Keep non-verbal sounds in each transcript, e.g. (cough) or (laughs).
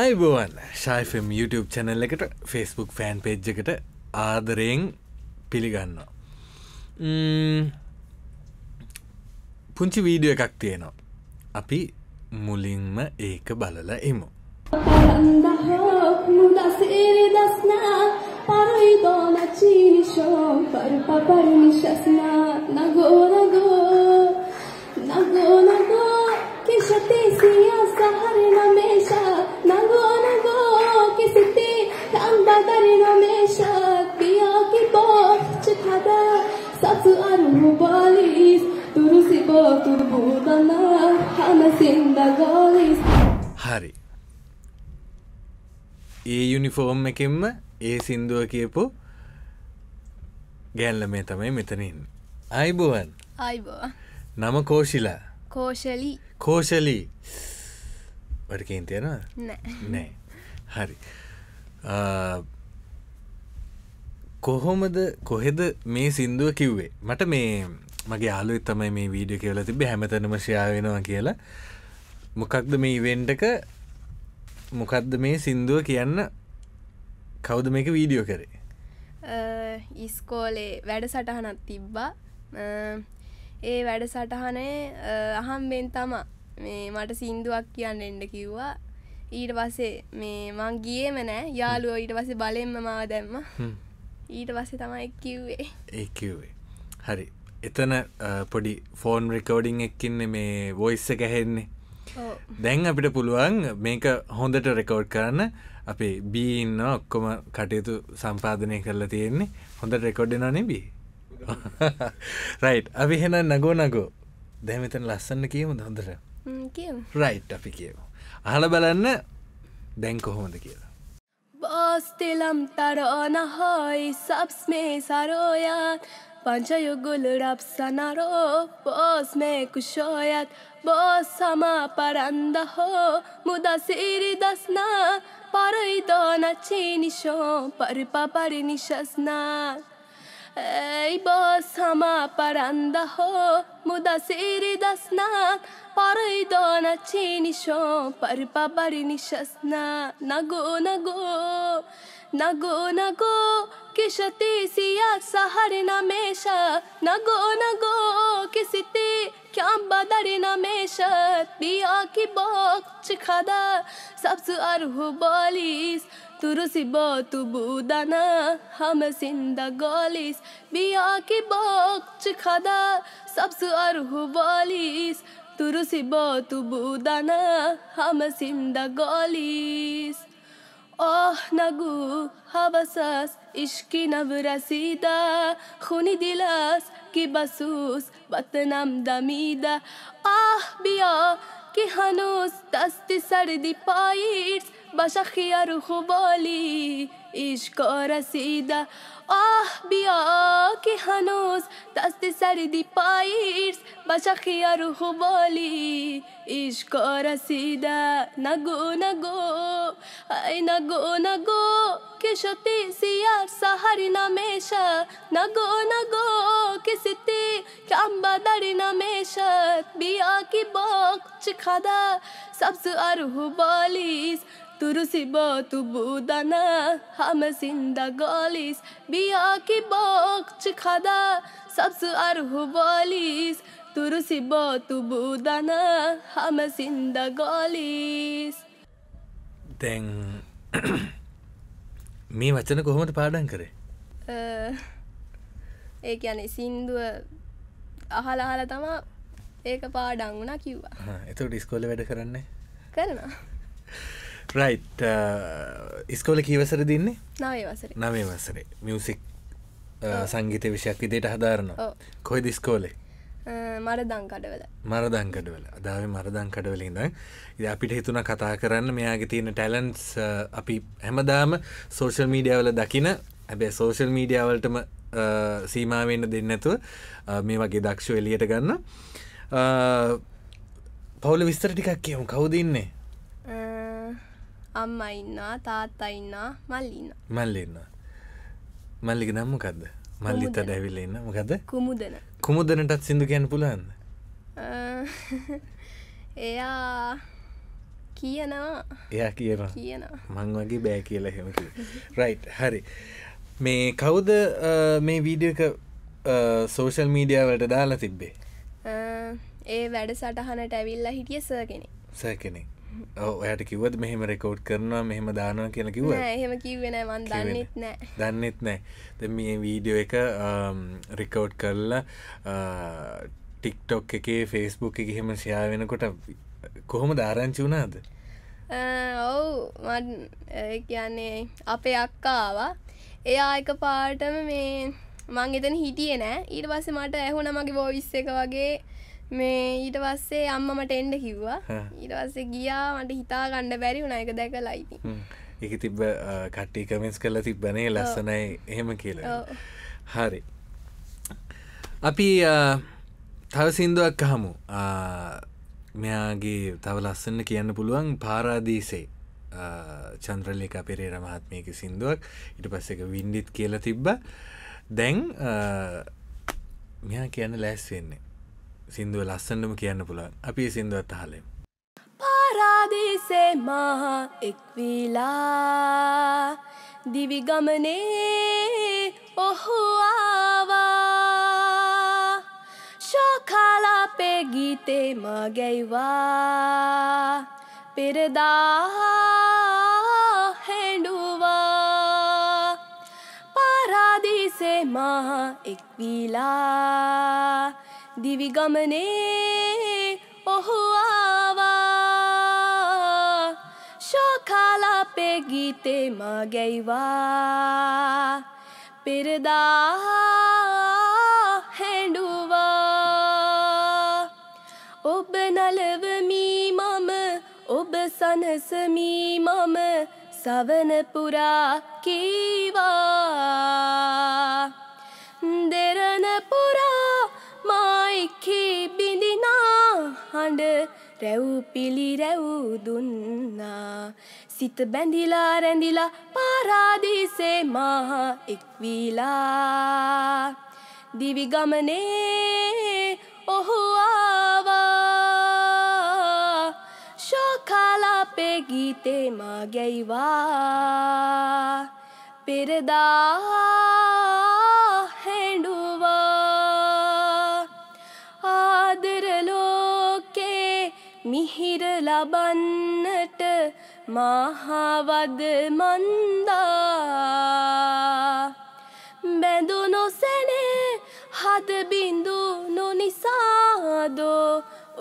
අයිබුවන් ශයිෆම් YouTube channel එකට Facebook fan page එකට ආදරයෙන් පිළිගන්නවා පුංචි වීඩිය එකක් තියෙනවා අපි මුලින්ම ඒක බලල එමු පරයි දෝමචීනිශෝ පර පපරනිශස්නා නගෝර තුබූදම හමසින්දගෝලිස් හරි ඒ යුනිෆෝර්ම් එකෙන්ම ඒ සින්දුව කියපු ගැල්ල මේ තමයි මෙතනින් අයිබුවන් අයිබෝ නම කෝෂිලා කෝෂලි කෝෂලි වඩකින් තියෙනවා නෑ හරි කොහොමද කොහෙද මේ සින්දුව කිව්වේ මට මේ මගේ යාලුත් තමයි මේ වීඩිය කියවල තිබ හැමතනම ශයාවෙනවා කියලා මොකක්ද මේ ඉවෙන්ටක මොකක්ද මේ සින්දුව කියන්න කවුද මේක වීඩියෝ කරේ ඉස්කෝලේ වැඩ සටහනක් තිබ්බා ඒ වැඩ සටහනේ අහම්බෙන් තමා මේ මට සින්දුවක් කියන්න එඩ කිව්වා ඊට පස්සේ මේ මං ගියම නෑ යාලුව ඊට පස්සේ බලෙන්ම මාව දැම්ම ඊට පස්සේ තමයි කිව්වේ ඒ කිව්වේ හරි එතන පොඩි ෆෝන් රෙකෝඩිං එක්කන්න මේ වොයිස්ස කැහෙන්නේ දැන් අපිට පුළුවන් මේක හොඳට රෙකෝඩ් කරන්න අපේ බීඉන්න ඔක්කොම කටයුතු සම්පාධනය කරලා තියෙන්නේ හොඳ රෙකෝඩ්ඩෙන නෙබී රයි් අපි හෙන නගෝ නගෝ දැමතන ලස්සන්න කියමු හොඳර රයි් අපි කියමු අහල බලන්න දැන් කොහොමද කියලා බෝස්තිලම් තරෝනහොයි සබ්ස් මේ සරෝයාත් панчаю гул рапсанаро боз мекушояд боз сама паррандаҳо мудасири дастна пари дона чи нишон пари папари нишастна эй боз сама паррандаҳо мудасири дастна пари дона чи нишон пари папари нишастна нагу нагу नगो नगो किशते सिया सहर नमेश नगो नगो किसते क्या बदर नमेश बिया की बोक्ष खदा सबस अरहु बोलिस तुरुसी बो तु बुदाना हम सिंद गोलिस पिया की बोक्ष खदा सबस अरहु बोलिस तुरुसी बो तु बुदाना हम सिंद गोलिस آه نگو حواس است عشقی نو رسیده خونی دل است که بسوس بطنم دمیده آه بیا که هنوز دستی سردی پاییز بشه خیار خوبالی عشق رسیده آه بیا که هنوز دست سردی پاییز با شخیار و خوبالی عشقا رسیده نگو نگو ای نگو نگو که شتی سیار سهری نمیشه نگو نگو که ستی کم بدری نمیشه بیا که باق چی خدا سبز ارو بالیز ತುರುಸಿಬೋತು ಬೂದನ ಹಮಸಿಂದ ಗೋಲಿಸ್ ಬಿಯಾಕಿ ಬೋಕ್ಚಿ ಖದ ಸಬ್ಸು ಅರ್ಹು ಬೋಲಿಸ್ තුරුසිබෝතු බූදන හමසින්ද ගෝලිස් දැන් (coughs) මේ වචන කොහොමට පාඩන් කරේ ඒ යන සින්දුව අහල අහල තමා ඒක පාඩං වුණ කිව්වා එතු ඩිස්කොල වැඩ කරන්නේ කරනවා (laughs) රයි් uh, ඉස්කෝල කීවසර දින්නේ නවේ වසරේ මියසික් uh, සංගීත විෂයක් විදියට හදාරනවා කොයි දිස්කෝලේ uh, මරදංකඩවල මරදංකඩවල අදාව මරදංකඩවලින්ද ඉ අපිට හිතුන කතා කරන්න මෙයාගේ තියෙන ටැලන්ස් අපි හැමදාම සෝෂල් මීඩියවල දකින ඇබේ සෝෂල් මීඩියවලටම සීමාවෙන්න දෙන්නඇතුව මේ වගේ දක්ෂ එලියට ගන්න පවුල විස්තර ටිකක් කියමු කවුදන්නේ අම්ම ඉන්නවා තාත්තා ඉන්නවා මල්ලින්න මල්ලන්න මල්ලික නම්මකක්ද මල්ලිත දැවිලන්න මොකද කුමුදන කුමුදනටත් සිදු කියන්න පුලන්න එයා කියනවා එයා කියවා කියන මං වගේ බෑ කියලා හෙමක රයිට් හරි මේ කවුද මේ වීඩියක සෝෂල් මීඩියාවලට දාලා තිබ්බේ ඒ වැඩ සටහනට ඇවිල්ලා හිටිය සර් කෙනෙ සර් කෙනෙක් ඔයට කිවද මෙහෙම රෙකෝඩ් කරනවා මෙහෙම දානවා කියලා කිව හෙම කිවෙන මන් දන්නෙත් නෑ දන්නෙත් නෑ මේ වීඩියෝ එක රිකෝඩ් um, කරලා ටික්ටොක් uh, එකේ ෆෙස්බුක් එක හෙම සයා වෙනකොට කොහොම ධාරංචි වුණාද uh, ඔවු කියන්නේ අපේ අක්කාවා එයා එක පාටම මේ මං එතන හිටිය නෑ ඊට පස්සේ මට ඇහුන මගේ බෝවිස්ස එක වගේ මේ ඊට පස්සේ අම්මට එන්ඩ කිව්වා ඊට පස්සේ ගියා මට හිතා ගණ්ඩ බැරි උනායක දැක ලයිති එක තිබ කට්ටි කමෙන්ස් කරලා තිබ්බනේ ලස්සනයි එහෙම කියලා හරි අපි තව සින්දුවක් අහමු මෙයාගේ තව ලස්සන්න කියන්න පුළුවන් පාරාදීසේ චන්ද්‍රලික පෙරේ රමහත්මයක සින්දුවක් ඉට පස්ස එක වින්ඩිත් කියලා තිබ්බ දැන් මෙයා කියන්න ලැස් වෙන්නේ සිින්දුව ලස්සන්නම කියන්න පුළුවන් අපි සිින්දුවත් අහලෙම් පාරාදේසේ මහා එක්වීලා දිවිගමනේ ඔහුආවා ශෝකාලාපේ ගීතේ මගැයිවා පෙරදා හෙඩුවා පාරාදිසේ මහා එක්වීලා දිවිගමනේ ඔහු ආවා ශෝකාලාපේ ගීතේ මගැයිවා පෙරදා හැඩුවා ඔබ නලවමී මම ඔබ සනසමී මම සවනපුරා කීවා හඬ රැව් පිළි රැව් දුන්නා සිත බැඳිලා රැඳිලා පාරාදීසේ මා එක්විලා දිවි ගමනේ ඔහු ආවා ශෝකලාපේ ගීතේ මා ගැයිවා පෙරදා මිහිර ලබන්නට මහවද මන්දා බැඳු නොසැනේ හද බිඳු නොනිසාදෝ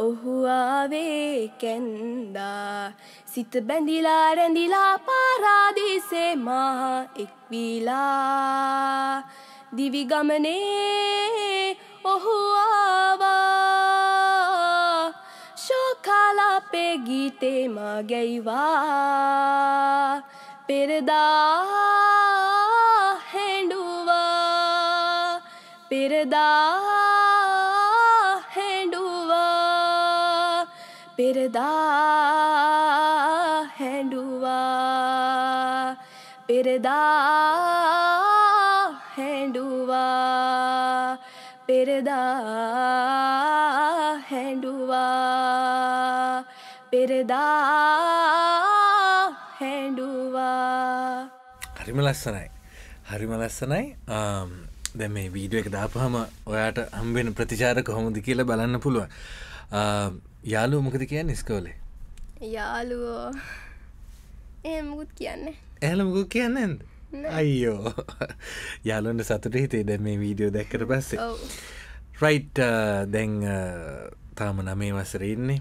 ඔහු ආවේ කැන්දා සිත බැඳිලා රැඳිලා පාරාදීසේ මා එක්විලා දිවි ගමනේ ඔහු ආවා खाला पे गीते मा गई वा पिरदा हेंडुवा पिरदा हेंडुवा पिरदा हेंडुवा पिरदा हेंडुवा पिरदा हेंडुआ පෙරදා හැඩුවා හරිම ලස්සනයි හරිම ලස්සනයි දැ මේ වීඩුව එක දාපහම ඔයාට හම්බෙන ප්‍රතිචාර කොහොමද කියලා බලන්න පුළුවන් යාලුව මොකද කියන්න ස්කෝලේ යාලුවෝ ඒ මුකුත් කියන්න එහල මුකුත් කියන්න ඇද අයියෝ යාලොන්ට සතුට හිතේ දැ මේ වීඩියෝ දැක්කර පස්සේ රයිට් දැන් තාම නමේ වසරඉන්නේ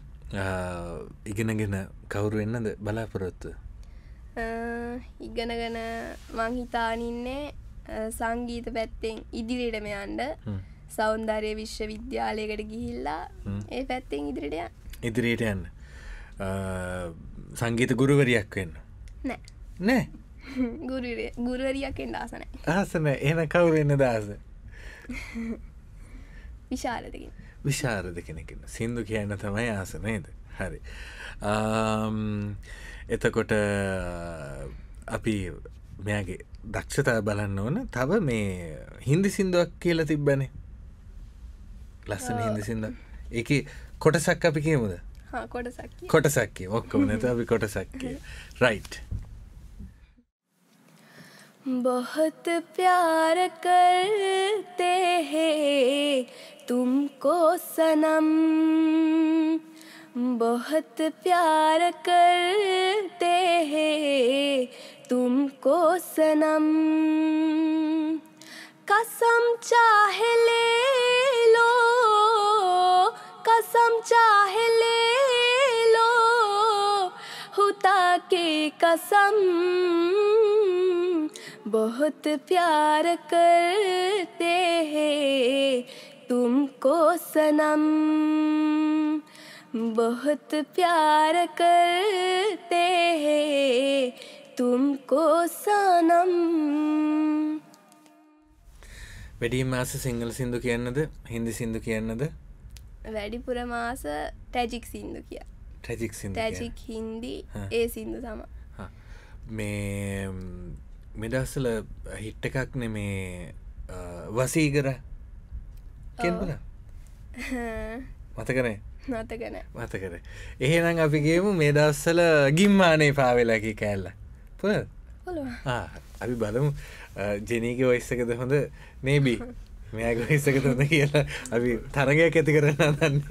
ඉගෙනගෙන කවුරු එන්නද බලාපොරොත්තු ඉගෙනගෙන මංහිතානින්නේ සංගීත පැත්තෙන් ඉදිරියටම යන්ඩ සෞන්දර්ය විශ්ව විද්‍යාලයකට ගිහිල්ලා ඒ පැත්තෙන් ඉදිරිට ඉදිරියට යන්න සංගීත ගුරුවරියක් වෙන්න නෑ නෑ (laughs) ගුරුවරියක්ෙන් දාසන ආසන එන කවුරන්න දාස (laughs) විශාරදකින් විශාරද කෙනෙකින් සින්දු කියන්න තමයි ආසනේද හරි එතකොට අපි මෙයාගේ දක්ෂතා බලන්න ඕන තව මේ හින්දි සිින්දුවක් කියලා තිබ්බනේ ලස්සන හින්දි සිින්ද එක කොටසක් අපි කියමුද කොටසක්කි ඔක්කොම නැත අපි කොටසක්කේ රයිට් (laughs) बहुत प्यार करते हैं तुमको सनम बहुत प्यार करते हैं तुमको सनम कसम चाहे ले लो कसम चाहे ले लो हुता की कसम बहुत प्यार करते हैं तुमको सनम बहुत प्यार करते हैं तुमको सनम වැඩිය මාස සිංහල සිින්දු කියන්නද හින්දි සිින්දු කියන්නද වැඩිපුර මාස ටැජික් සිින්දු කිය ටැජික් ටැජික් හින්දි ඒ සිින්දු සම මේ මෙඩස්සල හිට්ට එකක් නෙමේ වසීගර කෙන්බල මතකනේ මතකන මතකර එහෙනම් අපිගේමු මේ දස්සල ගිම්මානේ පාවෙලාකි කෑල්ල ප අපි බලමු ජනීක ඔයිස්සකද හොඳ නේබී මෙයක හිස්සකත හොඳ කියලා අපි තරගයක් ඇති කරන්න දන්න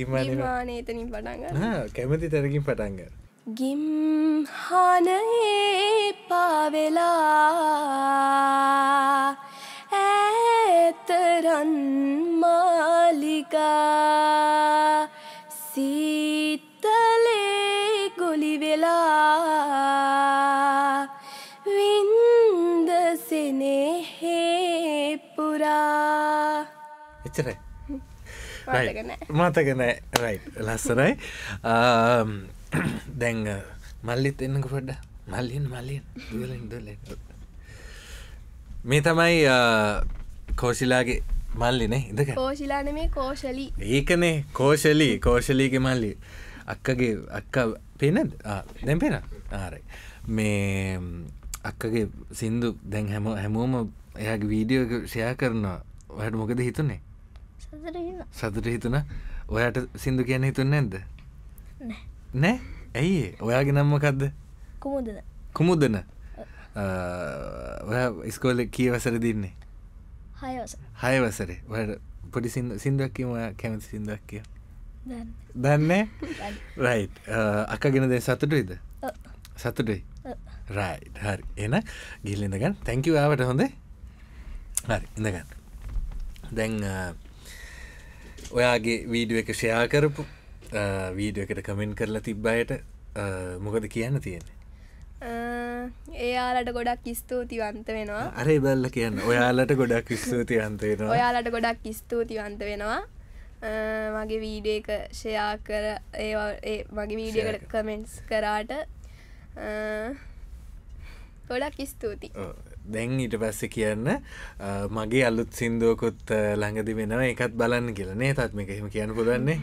ගිම්මානේ තනින් පටන්ග කැමති තරකින් පටන්ගර ගිම්හනයේ පාවෙලා ඇතරන් මාලිකා මතක නෑ රයි් ලස්සරයි දැන් uh, මල්ලිත් එන්නක පොඩ්ඩ මල්ලින් මල්ලින් දල මේ තමයි uh, කෝෂිලාගේ මල්ලිනේ ඉඳක කෝෂිලාන මේ කෝෂලි ඒකනේ කෝෂලී කෝෂලීගේ මල්ලි අක්කගේ අක්ක පෙනද දැම් පෙන ආරයි මේ um, අක්කගේ සින්දු දැන් හැම හැමෝම එයාගේ වීඩියෝ ෂයා කරනවා වැඩ මොකද හිතුනේ සතුට හිතුන ඔයාට සිින්දු කියන හිතුන්න ඇද නෑ ඇයි ඔයාගේ නම්මකක්ද කුමුදන කුමුදන ඔය ඉස්කෝල කිය වසර දින්නේ හයවසරේ ඔයට පොඩි සිින්දුවක් කියම කැමති සිින්දුවක් කිය දන්නේ රයි් අකගෙන දේ සතුටයිද සතුටයි රයි හරි එන ගිල්ලඳගන්න තැංකිව ආවට හොඳේ හරි ඉඳගන්න දැන් ඔයාගේ වීඩුව එක ෂයා කරපු වීඩුව එකට කමෙන්් කරලා තිබ්බයට මොකද කියන්න තියෙන ඒයාලට ගොඩක් ස්තූතිවන්ත වෙනවා අරේ බල්ල කියන්න ඔයාලට ගොඩක් ස්තූතිවන්ත වෙන ඔයාලට ගොඩක් ස්තූතිවන්ත වෙනවා මගේ වීඩිය එක ෂයා කර ඒ මගේ වීඩියකට කමෙන්ට්ස් කරාට ගොඩක් ස්තුති දැන් ඊට පස්ස කියන්න මගේ අලුත් සින්දුවකුත් ළඟදි වෙනවා එකත් බලන්න කියලනේ තත්ම එක එහෙම කියන්න පුදන්නේ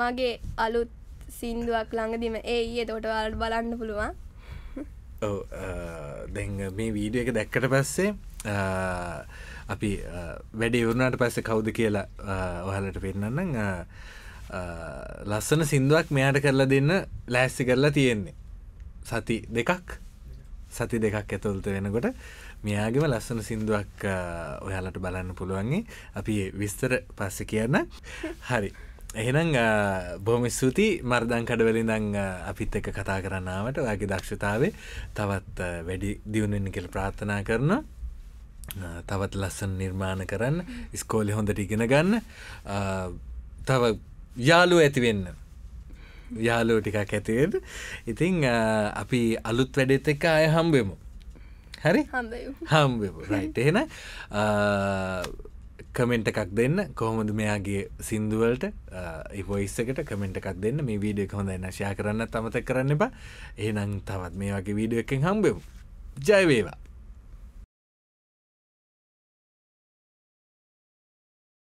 මගේ අලුත් සින්දුවක් ළඟදිම ඒ ඒ තොටවල්ට බලන්න පුළුවන් ඔව දැන් මේ වීඩිය එක දැක්කට පස්සේ අපි වැඩේ වරුණාට පස්ස කවුද කියලා ඔහලට පෙන්න්නන්න ලස්සන සින්දුවක් මෙයාට කරලා දෙන්න ලෑස්සි කරලා තියෙන්නේ සති දෙකක් සති දෙකක් ඇතුළත වෙනකොට මෙයාගේම ලස්සන සින්දුවක් ඔයාලට බලන්න පුළුවන්ගේ අපි විස්තර පස්ස කියන්න හරි එහෙනම් බොහොම ස්තුතියි මර්දං කඩවලිඳං අපිත් එක කතා කරන්නාවට ඔයාගේ දක්ෂතාවේ තවත් වැඩි දියුණෙන් කෙල් ප්‍රාර්ථනා කරන තවත් ලස්සන් නිර්මාණ කරන්න ස්කෝලි හොඳට ඉගෙන ගන්න තව යාලු ඇතිවෙන්න යාලෝ ටිකක් ඇතිේද ඉතිං අපි අලුත් වැඩෙත් එක අය හම්බෙමු හරි හම්බෙමු රයිට් එහෙන කමෙන්ට් එකක් දෙන්න කොහොමද මෙයාගේ සින්දුවලට ඉවොයිස්සකට කමෙන්ට් එකක් දෙන්න මේ වීඩිය හොඳ නශයා කරන්න තමත කරන්න එබ ඒනං තවත් මේ වගේ වීඩිය එකෙන් හම්බෙමු ජයවේවා